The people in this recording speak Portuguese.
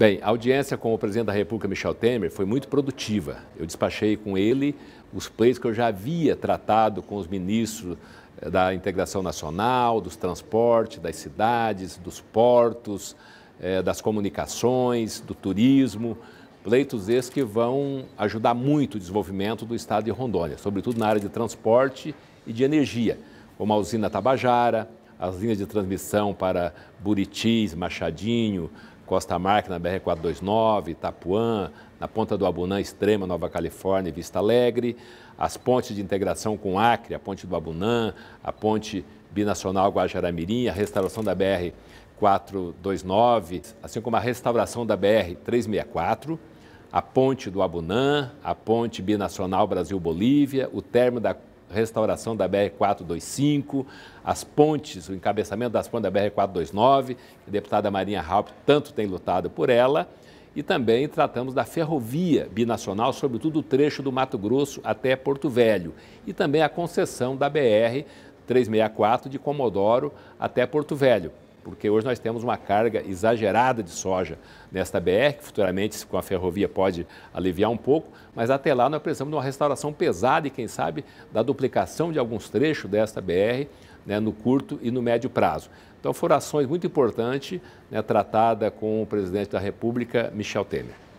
Bem, a audiência com o presidente da República, Michel Temer, foi muito produtiva. Eu despachei com ele os pleitos que eu já havia tratado com os ministros eh, da integração nacional, dos transportes, das cidades, dos portos, eh, das comunicações, do turismo. Pleitos esses que vão ajudar muito o desenvolvimento do estado de Rondônia, sobretudo na área de transporte e de energia, como a usina Tabajara, as linhas de transmissão para Buritis, Machadinho, Costa Marque, na BR-429, Itapuã, na Ponta do Abunã Extrema, Nova Califórnia e Vista Alegre, as pontes de integração com Acre, a Ponte do Abunã, a Ponte Binacional Guajaramirim, a restauração da BR-429, assim como a restauração da BR-364, a Ponte do Abunã, a Ponte Binacional Brasil-Bolívia, o término da restauração da BR-425, as pontes, o encabeçamento das pontes da BR-429, a deputada Marinha Halp tanto tem lutado por ela, e também tratamos da ferrovia binacional, sobretudo o trecho do Mato Grosso até Porto Velho, e também a concessão da BR 364 de Comodoro até Porto Velho porque hoje nós temos uma carga exagerada de soja nesta BR, que futuramente com a ferrovia pode aliviar um pouco, mas até lá nós precisamos de uma restauração pesada e, quem sabe, da duplicação de alguns trechos desta BR né, no curto e no médio prazo. Então foram ações muito importantes, né, tratada com o presidente da República, Michel Temer.